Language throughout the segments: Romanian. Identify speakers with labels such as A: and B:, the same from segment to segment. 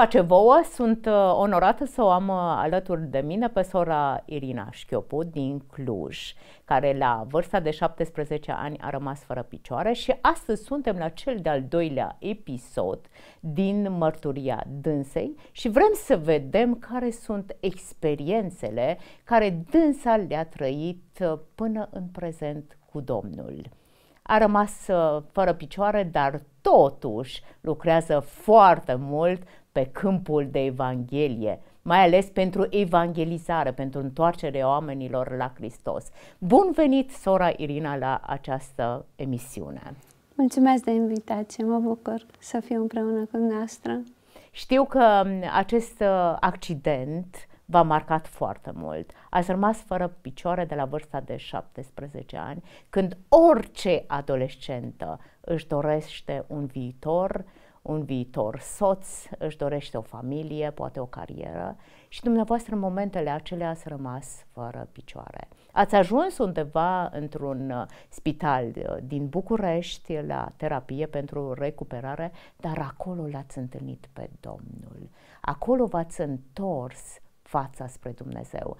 A: pace vouă, sunt uh, onorată să o am uh, alături de mine pe sora Irina Șchiopu din Cluj, care la vârsta de 17 ani a rămas fără picioare și astăzi suntem la cel de-al doilea episod din mărturia dânsei și vrem să vedem care sunt experiențele care dânsa le-a trăit uh, până în prezent cu Domnul a rămas uh, fără picioare, dar totuși lucrează foarte mult pe câmpul de Evanghelie, mai ales pentru evangelizare, pentru întoarcerea oamenilor la Hristos. Bun venit, sora Irina, la această emisiune!
B: Mulțumesc de invitație, mă bucur să fiu împreună cu noastră.
A: Știu că mm, acest uh, accident v-a marcat foarte mult. Ați rămas fără picioare de la vârsta de 17 ani, când orice adolescentă își dorește un viitor, un viitor soț, își dorește o familie, poate o carieră și dumneavoastră în momentele acelea ați rămas fără picioare. Ați ajuns undeva într-un uh, spital uh, din București la terapie pentru recuperare, dar acolo l-ați întâlnit pe Domnul. Acolo v-ați întors fața spre Dumnezeu.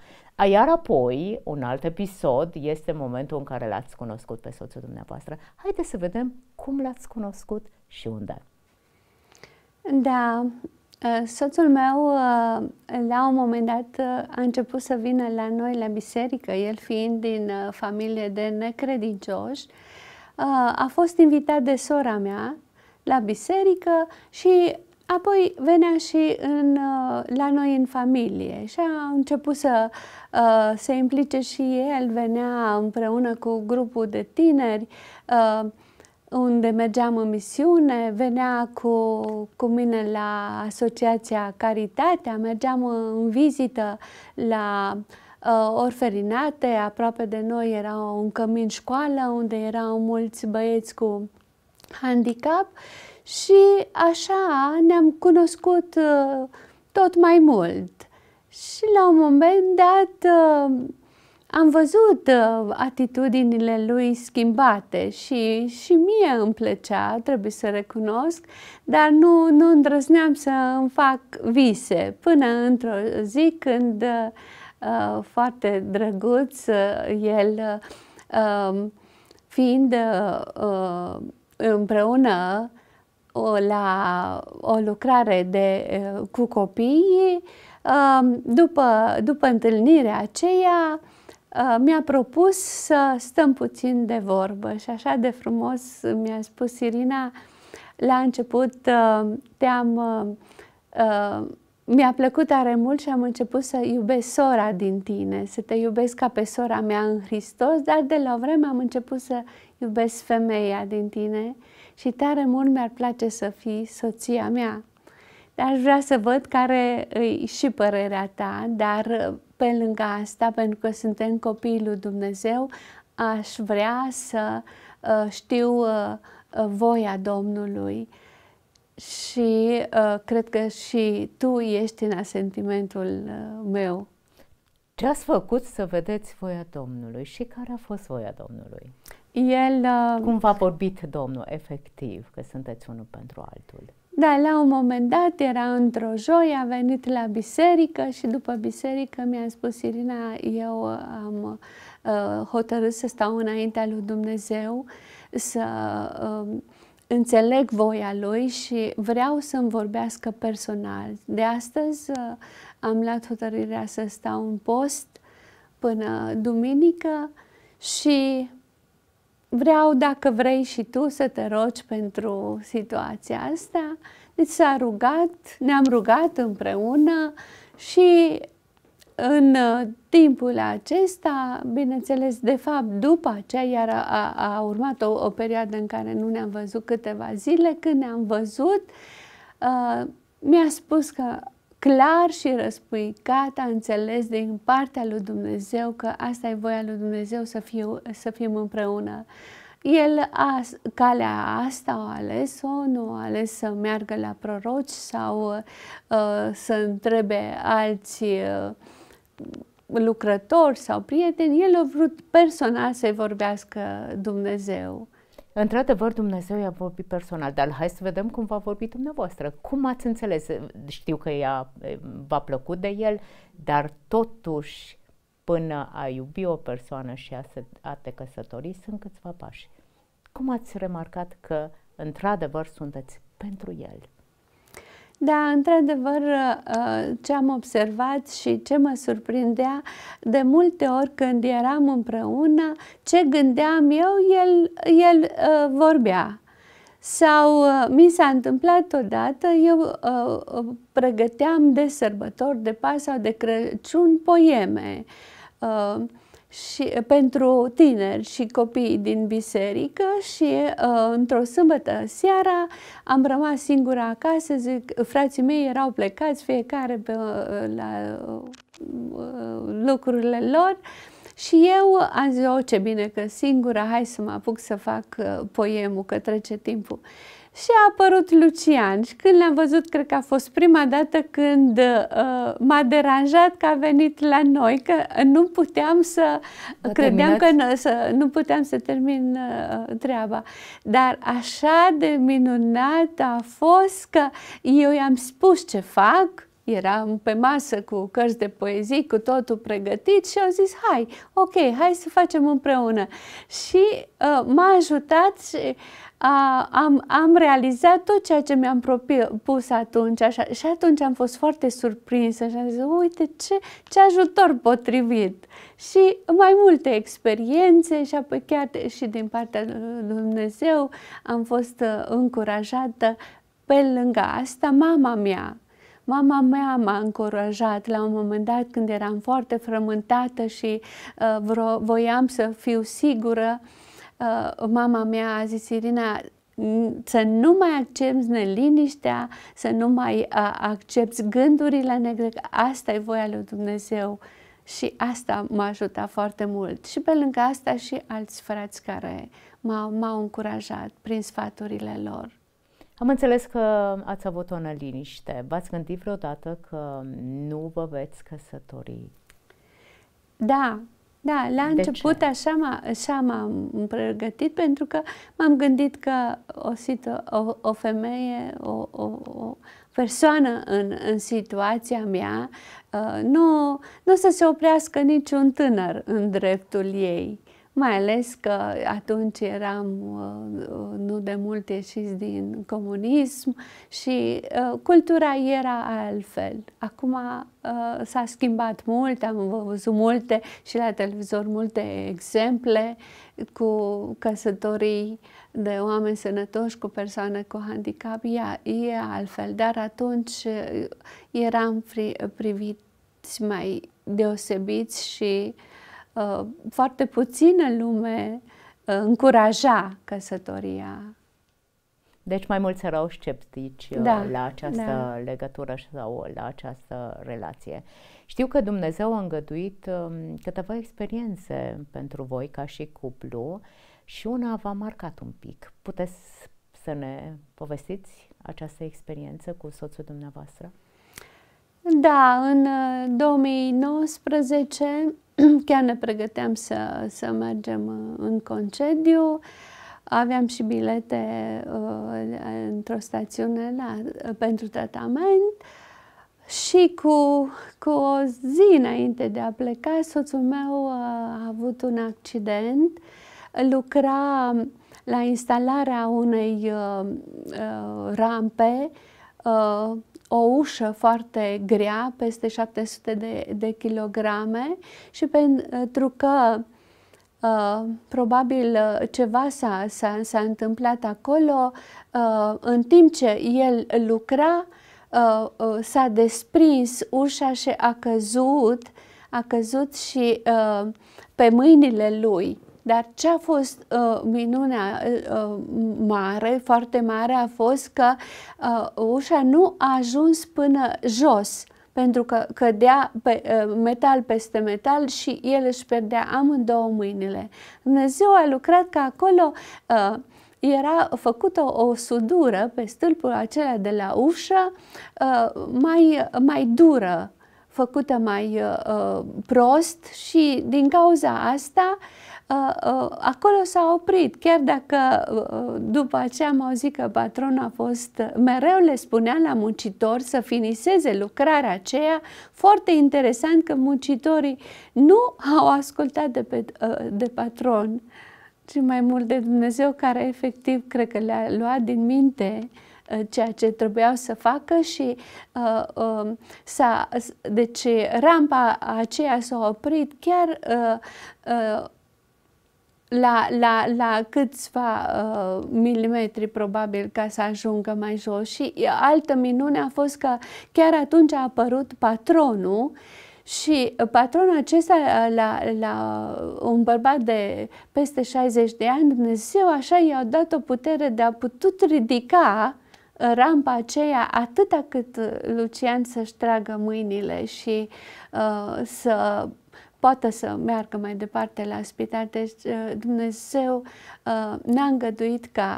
A: Iar apoi, un alt episod este momentul în care l-ați cunoscut pe soțul dumneavoastră.
B: Haideți să vedem cum l-ați cunoscut și unde. Da, ă, soțul meu ă, la un moment dat ă, a început să vină la noi la biserică, el fiind din familie de necredincioși, a fost invitat de sora mea la biserică și Apoi venea și în, uh, la noi în familie și a început să uh, se implice și el, venea împreună cu grupul de tineri uh, unde mergeam în misiune, venea cu, cu mine la Asociația Caritatea, mergeam în vizită la orferinate, aproape de noi era un cămin școală unde erau mulți băieți cu handicap și așa ne-am cunoscut uh, tot mai mult. Și la un moment dat uh, am văzut uh, atitudinile lui schimbate și, și mie îmi plăcea, trebuie să recunosc, dar nu, nu îndrăzneam să îmi fac vise până într-o zi când foarte drăguț el um, fiind împreună la o lucrare de, cu copiii, după, după întâlnirea aceea, mi-a propus să stăm puțin de vorbă și așa de frumos mi-a spus Irina, la început te-am, mi-a plăcut are mult și am început să iubesc sora din tine, să te iubesc ca pe sora mea în Hristos, dar de la o vreme am început să iubesc femeia din tine și tare mult mi-ar place să fii soția mea. Dar aș vrea să văd care e și părerea ta, dar uh, pe lângă asta, pentru că suntem copiii lui Dumnezeu, aș vrea să uh, știu uh, voia Domnului și cred că și tu ești în asentimentul meu. Ce ați
A: făcut să vedeți voia Domnului și care a fost voia Domnului?
B: el... Uh, Cum v-a
A: vorbit domnul, efectiv, că sunteți unul pentru altul?
B: Da, la un moment dat era într-o joi, a venit la biserică și după biserică mi-a spus Irina, eu am uh, hotărât să stau înaintea lui Dumnezeu, să uh, înțeleg voia lui și vreau să-mi vorbească personal. De astăzi uh, am luat hotărârea să stau în post până duminică și vreau dacă vrei și tu să te rogi pentru situația asta. Deci s-a rugat, ne-am rugat împreună și în uh, timpul acesta, bineînțeles, de fapt, după aceea, iar a, a urmat o, o perioadă în care nu ne-am văzut câteva zile, când ne-am văzut, uh, mi-a spus că clar și răspui, gata, înțeles din partea lui Dumnezeu că asta e voia lui Dumnezeu să, fiu, să fim împreună. El a, calea asta o ales-o, nu a ales să meargă la proroci sau uh, să întrebe alți uh, lucrători sau prieteni, el a vrut personal să-i vorbească Dumnezeu.
A: Într-adevăr, Dumnezeu i-a vorbit personal, dar hai să vedem cum va vorbi dumneavoastră. Cum ați înțeles? Știu că ea v-a plăcut de el, dar totuși, până a iubi o persoană și a, se, a te căsători, sunt câțiva pași. Cum ați remarcat că, într-adevăr, sunteți pentru el?
B: Da, într-adevăr, uh, ce am observat și ce mă surprindea, de multe ori când eram împreună, ce gândeam eu, el, el uh, vorbea. Sau uh, mi s-a întâmplat odată, eu pregăteam de sărbători, de pas sau de Crăciun poeme. Uh, și eh, pentru tineri și copii din biserică și uh, într-o sâmbătă seara am rămas singura acasă, zic, frații mei erau plecați fiecare pe, eh, la uh, lucrurile lor și eu am zis, o, oh, ce bine că singura, hai să mă apuc să fac uh, poemul, că trece timpul. Uh, și a apărut Lucian și când l-am văzut, cred că a fost prima dată când uh, m-a deranjat că a venit la noi, că nu puteam să, a credeam terminat? că să, nu puteam să termin uh, treaba. Dar așa de minunat a fost că eu i-am spus ce fac, eram pe masă cu cărți de poezii, cu totul pregătit și au zis, hai, ok, hai să facem împreună. Și uh, m-a ajutat și a, am, am realizat tot ceea ce mi-am propus atunci așa, și atunci am fost foarte surprinsă și am zis, uite ce, ce ajutor potrivit și mai multe experiențe și apoi chiar și din partea lui Dumnezeu am fost uh, încurajată pe lângă asta mama mea Mama mea m-a încurajat la un moment dat când eram foarte frământată și uh, voiam să fiu sigură uh, uh, mama mea a zis, Irina, să nu mai accepti neliniștea, să nu mai accepti gândurile negre, că asta e voia lui Dumnezeu. Și asta m-a ajutat foarte mult. Și pe lângă asta și alți frați care m-au, m-au încurajat prin sfaturile lor.
A: Am înțeles că ați avut o neliniște. V-ați gândit vreodată că nu vă veți căsători?
B: Da, da, la de început ce? așa, m așa m-am pregătit pentru că m-am gândit că o, situ- o, o femeie, o, o, o persoană în, în situația mea, uh, nu, nu să se oprească niciun tânăr în dreptul ei mai ales că atunci eram uh, nu de mult ieșiți din comunism și uh, cultura era altfel. Acum uh, s-a schimbat mult, am văzut multe și la televizor multe exemple cu căsătorii de oameni sănătoși cu persoane cu handicap, Ea, e altfel, dar atunci eram pri, priviți mai deosebiți și uh, Uh, foarte puțină lume uh, încuraja căsătoria.
A: Deci mai mulți erau sceptici uh, da, la această da. legătură sau la această relație. Știu că Dumnezeu a îngăduit um, câteva experiențe pentru voi ca și cuplu și una v-a marcat un pic. Puteți să ne povestiți această experiență cu soțul dumneavoastră?
B: Da, în 2019 chiar ne pregăteam să, să mergem uh, în concediu. Aveam și bilete uh, într-o stațiune la, da, pentru tratament și cu, cu o zi înainte de a pleca, soțul meu uh, a avut un accident. Lucra la instalarea unei uh, uh, rampe uh, uh, o ușă foarte grea, peste 700 de, de kilograme și pentru că Uh, probabil uh, ceva s-a, s-a, s-a întâmplat acolo. Uh, în timp ce el lucra, uh, uh, s-a desprins ușa și a căzut, a căzut și uh, pe mâinile lui. Dar ce a fost uh, minunea uh, mare, foarte mare, a fost că uh, ușa nu a ajuns până jos pentru că cădea pe, uh, metal peste metal și el își pierdea amândouă mâinile. Dumnezeu a lucrat că acolo uh, era făcută o sudură pe stâlpul acela de la ușă uh, mai, mai dură, făcută mai uh, uh prost și din cauza asta uh, Uh, uh, acolo s-a oprit, chiar dacă uh, după aceea am auzit că patronul a fost, mereu le spunea la muncitori să finiseze lucrarea aceea, foarte interesant că muncitorii nu au ascultat de, pe, de patron, ci mai mult de Dumnezeu care efectiv cred că le-a luat din minte ceea ce trebuiau să facă și uh, uh, s-a, deci rampa aceea s-a oprit chiar uh, uh, la, la, la câțiva uh, milimetri probabil ca să ajungă mai jos și altă minune a fost că chiar atunci a apărut patronul și patronul acesta, uh, la, la un bărbat de peste 60 de ani, Dumnezeu așa i-a dat o putere de a putut ridica uh, rampa aceea atâta cât uh, Lucian să-și tragă mâinile și uh, să poată să meargă mai departe la spital. Deci uh, Dumnezeu uh, n-a îngăduit ca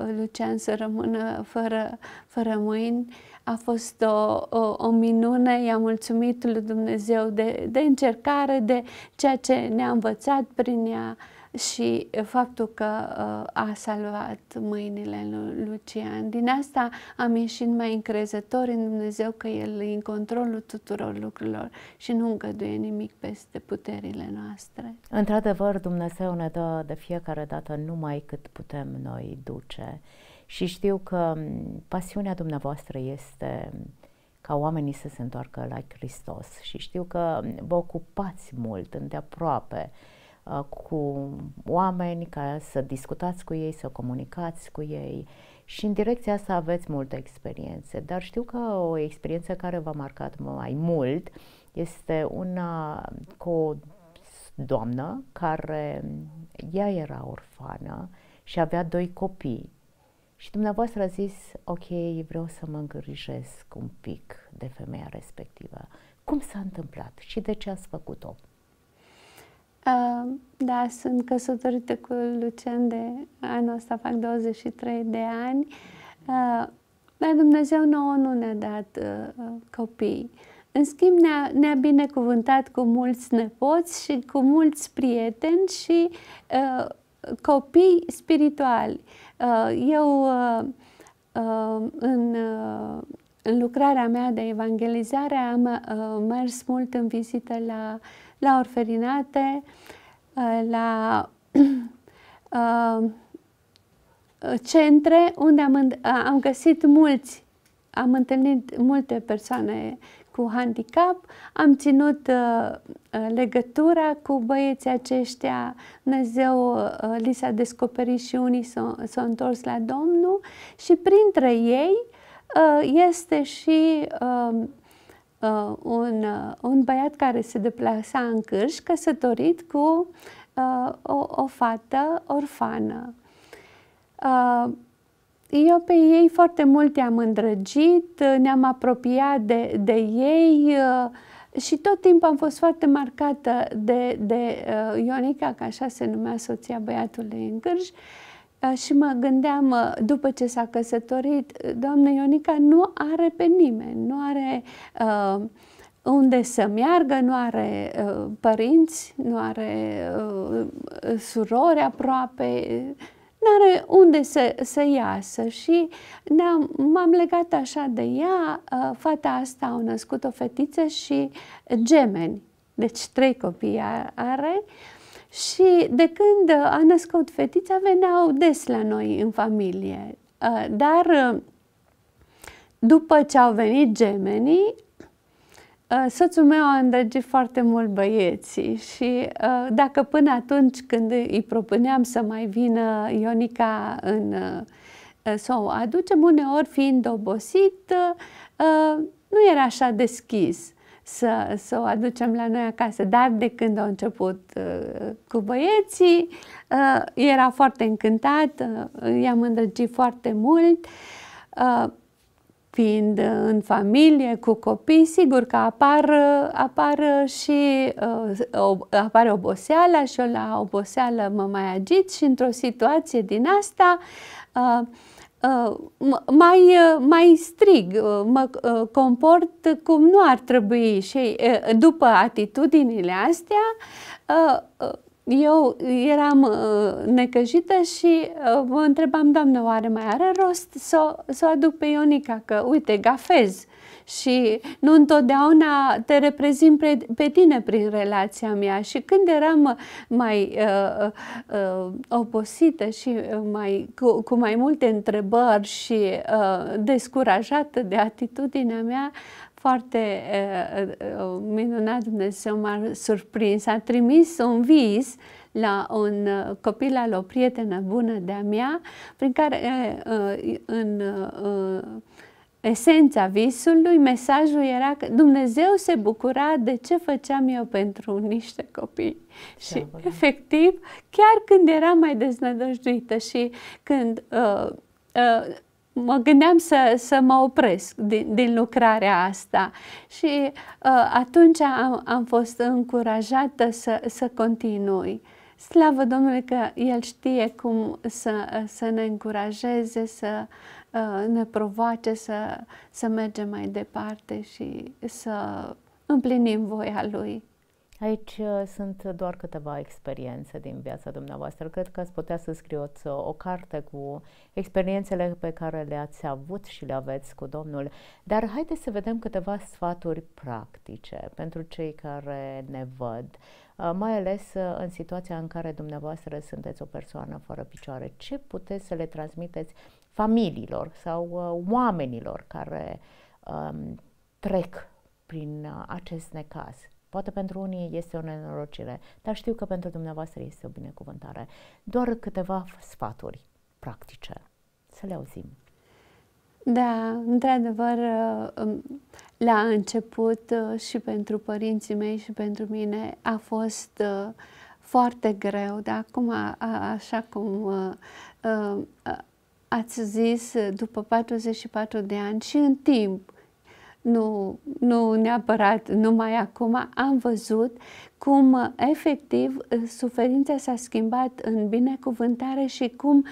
B: uh, Lucian să rămână fără, fără mâini. A fost o, o, o minune, i-a mulțumit lui Dumnezeu de, de încercare, de ceea ce ne-a învățat prin ea și uh, faptul că uh, a salvat mâinile lui Lucian. Din asta am ieșit mai încrezător în Dumnezeu că El e în controlul tuturor lucrurilor și nu îngăduie nimic peste puterile noastre.
A: Într-adevăr, Dumnezeu ne dă de fiecare dată numai cât putem noi duce și știu că pasiunea dumneavoastră este ca oamenii să se întoarcă la Hristos și știu că vă ocupați mult, îndeaproape, aproape Uh, cu oameni, ca să discutați cu ei, să comunicați cu ei și în direcția asta aveți multe experiențe, dar știu că o experiență care v-a marcat mai mult este una cu o doamnă care ea era orfană și avea doi copii și dumneavoastră a zis, ok, vreau să mă îngrijesc un pic de femeia respectivă. Cum s-a întâmplat și de ce ați făcut-o?
B: Da, sunt căsătorită cu Lucian de anul ăsta, fac 23 de ani. Dar uh, Dumnezeu nouă nu ne-a dat uh, copii. În schimb, ne-a, ne-a binecuvântat cu mulți nepoți și cu mulți prieteni și uh, copii spirituali. Uh, eu, uh, uh, în, uh, în lucrarea mea de evangelizare, am uh, mers mult în vizită la uh, la orfelinate, ă, la ă, centre unde am, am găsit mulți, am întâlnit multe persoane cu handicap, am ținut ă, legătura cu băieții aceștia. Dumnezeu li s-a descoperit și unii s-au întors la Domnul și printre ei este și uh, uh, un, uh, un băiat care se deplasa în cârș căsătorit cu uh, o, o fată orfană. Uh, eu pe ei foarte mult i-am îndrăgit, uh, ne-am apropiat de, de ei uh, și tot timpul am fost foarte marcată de, de uh, Ionica, că așa se numea soția băiatului în cârș, uh, Uh, și mă gândeam, uh, după ce s-a căsătorit, uh, doamna Ionica nu are pe nimeni, nu are uh, unde să meargă, nu are uh, părinți, nu are uh, surori aproape, nu are unde să, să iasă și ne-am, m-am legat așa de ea. Uh, fata asta a născut o fetiță și gemeni, deci trei copii are. Uh, și de când uh, a născut fetița, veneau des la noi în familie. Uh, dar uh, după ce au venit gemenii, soțul meu a îndrăgit foarte mult băieții și dacă până atunci când îi propuneam să mai vină Ionica în, să o aducem, uneori fiind obosit, nu era așa deschis să, să o aducem la noi acasă. Dar de când au început uh, cu băieții, uh, era foarte încântat, uh, i-am îndrăgit foarte mult. Uh, fiind în familie, cu copii, sigur că apar, apar și uh, apare oboseala și eu la oboseală mă mai agit și într-o situație din asta uh, Uh, mai, uh, mai strig, uh, mă comport cum nu ar trebui și după atitudinile astea eu eram uh, necăjită și uh, mă întrebam, doamne, oare mai are rost să, să o aduc pe Ionica, că uite, gafez și nu întotdeauna te reprezint pe, pe tine prin relația mea și când eram mai uh, uh, oposită și mai, cu, cu mai multe întrebări și uh, descurajată de atitudinea mea, foarte uh, minunat, Dumnezeu m-a surprins. A trimis un vis la un copil al o prietenă bună de-a mea, prin care uh, în esența visului, mesajul era că Dumnezeu se bucura de ce făceam eu pentru niște copii. Ce și bun. efectiv, chiar când era mai deznădăjduită și când uh, uh, mă gândeam să, să mă opresc din, din lucrarea asta și uh, atunci am, am fost încurajată să, să continui. Slavă Domnului că El știe cum să, să ne încurajeze, să uh, ne provoace să, să mergem mai departe și să împlinim voia Lui. Aici uh, sunt
A: doar câteva experiențe din viața dumneavoastră. Cred că ați putea să scrieți uh, o, carte cu experiențele pe care le-ați avut și le aveți cu Domnul. Dar haideți să vedem câteva sfaturi practice pentru cei care ne văd, uh, mai ales în situația în care dumneavoastră sunteți o persoană fără picioare. Ce puteți să le transmiteți familiilor sau oamenilor care um, trec prin acest necaz? Poate pentru unii este o nenorocire, dar știu că pentru dumneavoastră este o binecuvântare. Doar câteva sfaturi practice. Să le auzim.
B: Da, într-adevăr, uh, la început uh, și pentru părinții mei și pentru mine a fost uh, foarte greu, dar acum, așa cum ați zis, după 44 de ani și în timp, nu, nu neapărat numai acum, am văzut cum efectiv suferința s-a schimbat în binecuvântare și cum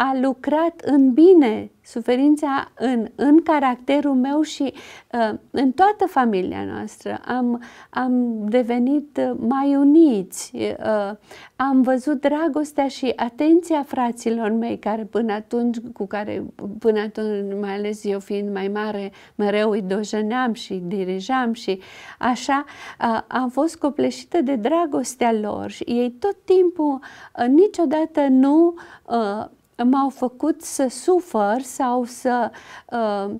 B: a lucrat în bine suferința în, în caracterul meu și uh, în toată familia noastră. Am, am devenit mai uniți, uh, am văzut dragostea și atenția fraților mei care până atunci, cu care până atunci, mai ales eu fiind mai mare, mereu îi dojeneam și dirijam și așa, uh, am fost copleșită de dragostea lor și ei tot timpul uh, niciodată nu uh, m-au făcut să sufăr sau să uh,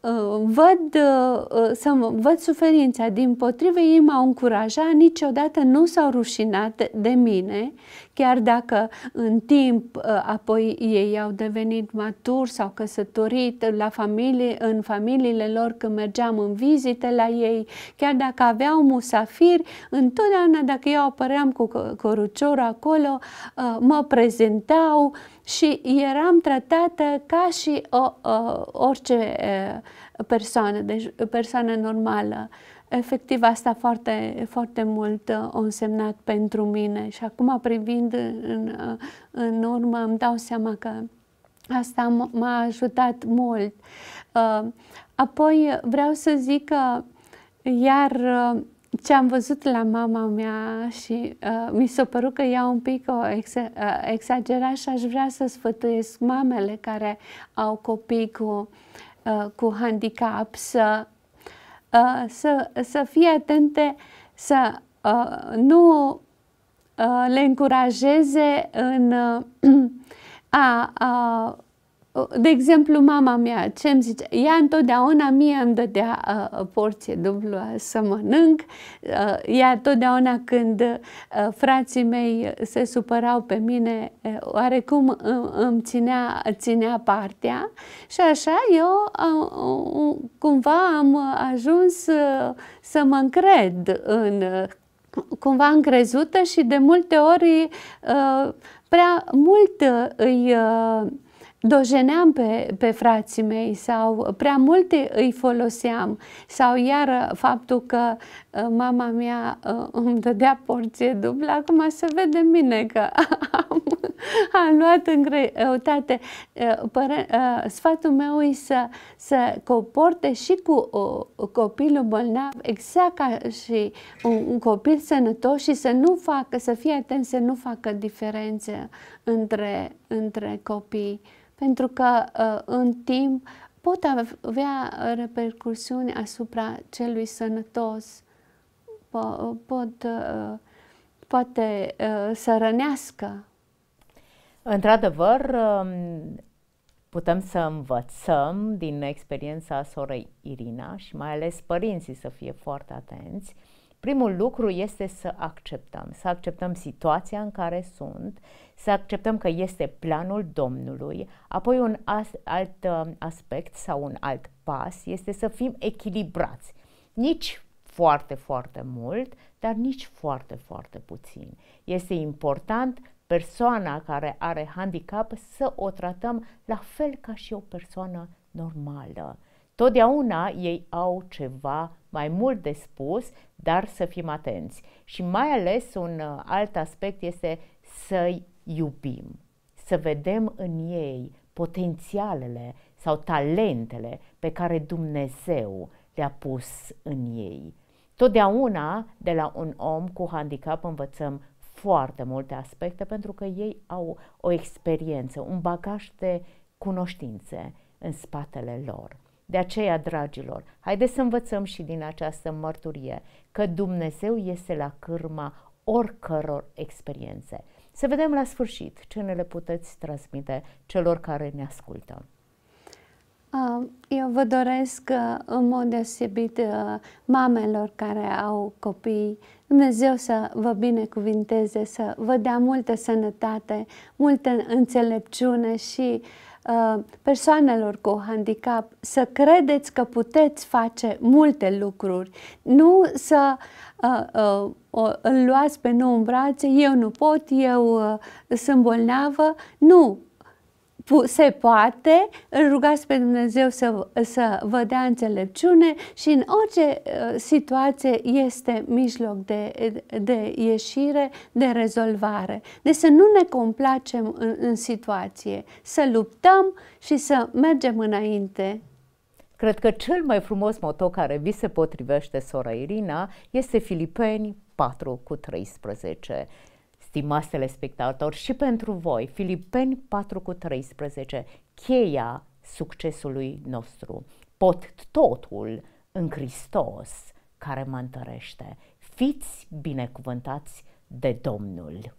B: uh văd, uh, să văd suferința, din potrivă ei m-au încurajat, niciodată nu s-au rușinat de mine, chiar dacă în timp uh, apoi ei au devenit maturi, s căsătorit la familie, în familiile lor când mergeam în vizite la ei, chiar dacă aveau musafiri, întotdeauna dacă eu apăream cu coruciorul acolo, mă prezentau, și eram tratată ca și o, o, orice persoană, deci persoană normală. Efectiv, asta foarte, foarte mult a însemnat pentru mine și acum privind în, în urmă îmi dau seama că asta m-a ajutat mult. Apoi vreau să zic că iar ce am văzut la mama mea și uh, mi s-a părut că ea un pic o ex- uh, exagera și aș vrea să sfătuiesc mamele care au copii cu, uh, cu handicap să, uh, să, să fie atente să uh, nu uh, le încurajeze în uh, a, a de exemplu, mama mea, ce îmi zice? Ea întotdeauna mie îmi dădea uh, uh porție dublă uh, să mănânc. Uh, ea întotdeauna când uh, frații mei se supărau pe mine, uh, oarecum uh, îmi ținea, ținea partea. Și așa eu uh, uh, cumva am ajuns uh, să mă încred în... Uh, cumva încrezută și de multe ori uh, prea mult îi... Uh, dojeneam pe, pe frații mei sau prea multe îi foloseam sau iar faptul că uh, mama mea uh, îmi dădea porție dublă, acum se vede mine că am, am luat în greutate. Uh, sfatul meu e să, să comporte și cu copilul bolnav exact ca și un, un copil sănătos și să nu facă, să fie atent să nu facă diferențe între, între copii pentru că uh, în timp pot avea repercursiuni asupra celui sănătos, pot, uh, poate uh, să rănească. Într-adevăr,
A: um, putem să învățăm din experiența sorei Irina și mai ales părinții să fie foarte atenți Primul lucru este să acceptăm, să acceptăm situația în care sunt, să acceptăm că este planul Domnului, apoi un as, alt um, aspect sau un alt pas este să fim echilibrați, nici foarte, foarte mult, dar nici foarte, foarte puțin. Este important persoana care are handicap să o tratăm la fel ca și o persoană normală. Totdeauna ei au ceva mai mult de spus, dar să fim atenți. Și mai ales un uh, alt aspect este să-i iubim, să vedem în ei potențialele sau talentele pe care Dumnezeu le-a pus în ei. Totdeauna de la un om cu handicap învățăm foarte multe aspecte pentru că ei au o experiență, un bagaj de cunoștințe în spatele lor. De aceea, dragilor, haideți să învățăm și din această mărturie că Dumnezeu este la cârma oricăror experiențe. Să vedem la sfârșit ce ne le puteți transmite celor care ne ascultă.
B: Uh, eu vă doresc uh, în mod deosebit uh, mamelor care au copii, Dumnezeu să vă binecuvinteze, să vă dea multă sănătate, multă înțelepciune și uh, Uh, persoanelor cu handicap să credeți că puteți face multe lucruri, nu să uh, uh, îl luați pe nou în brațe, eu nu pot, eu uh, sunt bolnavă, nu, se poate, îl rugați pe Dumnezeu să, să vă dea înțelepciune și în orice uh, situație este mijloc de, de ieșire, de rezolvare. Deci să nu ne complacem în, în situație, să luptăm și să mergem înainte.
A: Cred că cel mai frumos moto care vi se potrivește, sora Irina, este Filipeni 4 cu 13 stimasele spectatori, și pentru voi, Filipeni 4 cu 13, cheia succesului nostru. Pot totul în Hristos care mă întărește. Fiți binecuvântați de Domnul!